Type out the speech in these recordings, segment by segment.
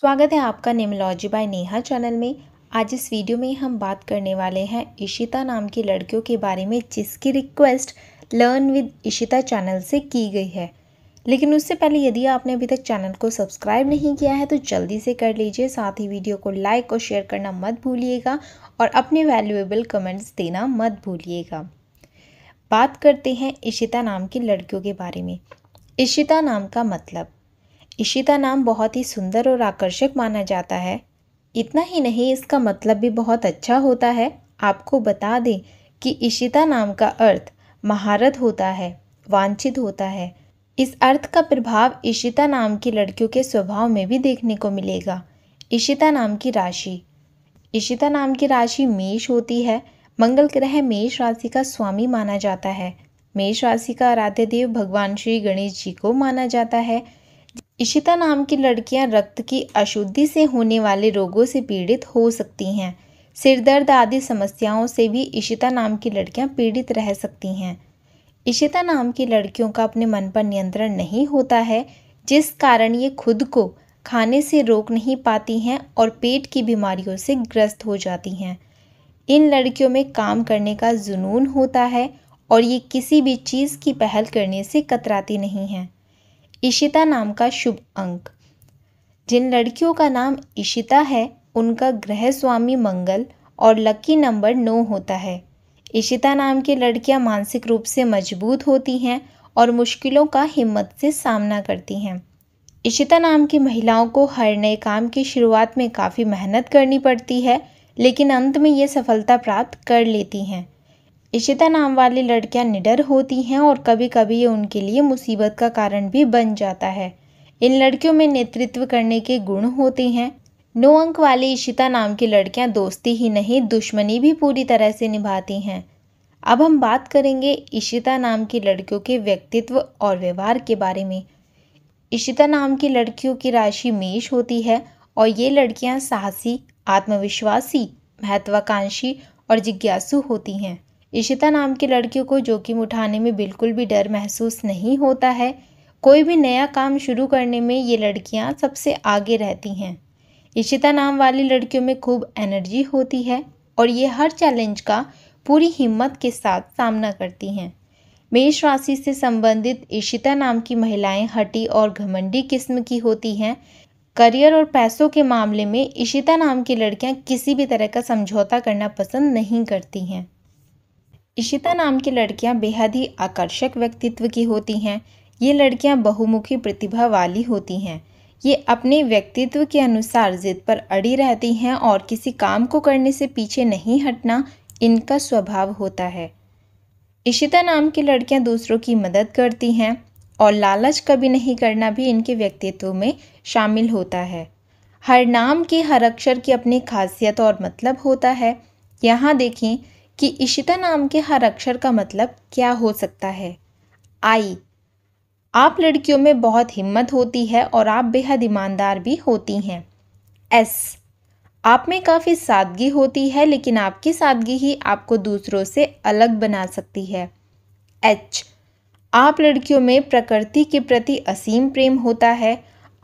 स्वागत है आपका निमोलॉजी बाय नेहा चैनल में आज इस वीडियो में हम बात करने वाले हैं इशिता नाम की लड़कियों के बारे में जिसकी request learn with Ishita channel से की गई है लेकिन उससे पहले यदि आपने अभी तक चैनल को सब्सक्राइब नहीं किया है तो जल्दी से कर लीजिए साथ ही वीडियो को लाइक और शेयर करना मत भूलिएगा और अपने वैल्यूएबल कमेंट्स देना मत भूलिएगा बात करते हैं इशिता नाम की लड़कियों के बारे में इशिता नाम का मतलब इशिता नाम बहुत ही सुंदर और आकर्षक माना जाता है इतना ही नहीं इसका मतलब भी बहुत अच्छा होता है आपको बता दें कि इशिता नाम का अर्थ महारत होता है वांछित होता है इस अर्थ का प्रभाव इशिता नाम की लड़कियों के स्वभाव में भी देखने को मिलेगा इशिता नाम की राशि इशिता नाम की राशि मेष होती है मंगल ग्रह मेष राशि का स्वामी माना जाता है मेष राशि का आराध्य देव भगवान श्री गणेश जी को माना जाता है इशिता नाम की लड़कियां रक्त की अशुद्धि से होने वाले रोगों से पीड़ित हो सकती हैं सिरदर्द आदि समस्याओं से भी इशिता नाम की लड़कियां पीड़ित रह सकती हैं इशिता नाम की लड़कियों का अपने मन पर नियंत्रण नहीं होता है जिस कारण ये खुद को खाने से रोक नहीं पाती हैं और पेट की बीमारियों से ग्रस्त हो जाती हैं इन लड़कियों में काम करने का जुनून होता है और ये किसी भी चीज़ की पहल करने से कतराती नहीं हैं इशिता नाम का शुभ अंक जिन लड़कियों का नाम इशिता है उनका ग्रह स्वामी मंगल और लकी नंबर नौ होता है इशिता नाम की लड़कियां मानसिक रूप से मजबूत होती हैं और मुश्किलों का हिम्मत से सामना करती हैं इशिता नाम की महिलाओं को हर नए काम की शुरुआत में काफ़ी मेहनत करनी पड़ती है लेकिन अंत में ये सफलता प्राप्त कर लेती हैं इशिता नाम वाली लड़कियां निडर होती हैं और कभी कभी ये उनके लिए मुसीबत का कारण भी बन जाता है इन लड़कियों में नेतृत्व करने के गुण होते हैं नौ अंक वाली इशिता नाम की लड़कियां दोस्ती ही नहीं दुश्मनी भी पूरी तरह से निभाती हैं अब हम बात करेंगे इशिता नाम की लड़कियों के व्यक्तित्व और व्यवहार के बारे में इशिता नाम की लड़कियों की राशि मेष होती है और ये लड़कियां साहसी आत्मविश्वासी महत्वाकांक्षी और जिज्ञासु होती हैं इशिता नाम की लड़कियों को जोखिम उठाने में बिल्कुल भी डर महसूस नहीं होता है कोई भी नया काम शुरू करने में ये लड़कियाँ सबसे आगे रहती हैं इशिता नाम वाली लड़कियों में खूब एनर्जी होती है और ये हर चैलेंज का पूरी हिम्मत के साथ सामना करती हैं मेष राशि से संबंधित इशिता नाम की महिलाएं हटी और घमंडी किस्म की होती हैं करियर और पैसों के मामले में इशिता नाम की लड़कियां किसी भी तरह का समझौता करना पसंद नहीं करती हैं इशिता नाम की लड़कियां बेहद ही आकर्षक व्यक्तित्व की होती हैं ये लड़कियां बहुमुखी प्रतिभा वाली होती हैं ये अपने व्यक्तित्व के अनुसार जिद पर अड़ी रहती हैं और किसी काम को करने से पीछे नहीं हटना इनका स्वभाव होता है इशिता नाम की लड़कियां दूसरों की मदद करती हैं और लालच कभी नहीं करना भी इनके व्यक्तित्व में शामिल होता है हर नाम के हर अक्षर की अपनी खासियत और मतलब होता है यहाँ देखें कि इशिता नाम के हर अक्षर का मतलब क्या हो सकता है आई आप लड़कियों में बहुत हिम्मत होती है और आप बेहद ईमानदार भी होती हैं एस आप में काफ़ी सादगी होती है लेकिन आपकी सादगी ही आपको दूसरों से अलग बना सकती है एच आप लड़कियों में प्रकृति के प्रति असीम प्रेम होता है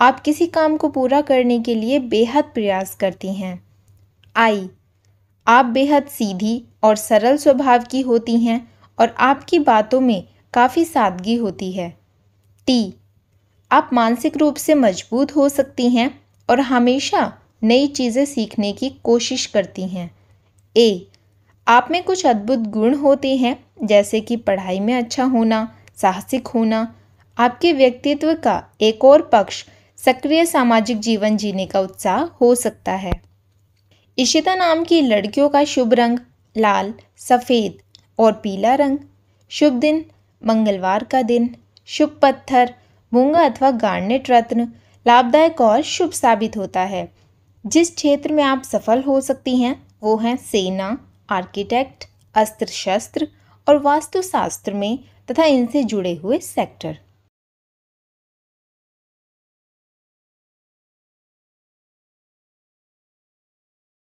आप किसी काम को पूरा करने के लिए बेहद प्रयास करती हैं आई आप बेहद सीधी और सरल स्वभाव की होती हैं और आपकी बातों में काफ़ी सादगी होती है टी आप मानसिक रूप से मजबूत हो सकती हैं और हमेशा नई चीज़ें सीखने की कोशिश करती हैं ए आप में कुछ अद्भुत गुण होते हैं जैसे कि पढ़ाई में अच्छा होना साहसिक होना आपके व्यक्तित्व का एक और पक्ष सक्रिय सामाजिक जीवन जीने का उत्साह हो सकता है इशिता नाम की लड़कियों का शुभ रंग लाल सफ़ेद और पीला रंग शुभ दिन मंगलवार का दिन शुभ पत्थर मूंगा अथवा गार्नेट रत्न लाभदायक और शुभ साबित होता है जिस क्षेत्र में आप सफल हो सकती हैं वो हैं सेना आर्किटेक्ट अस्त्र शस्त्र और वास्तुशास्त्र में तथा इनसे जुड़े हुए सेक्टर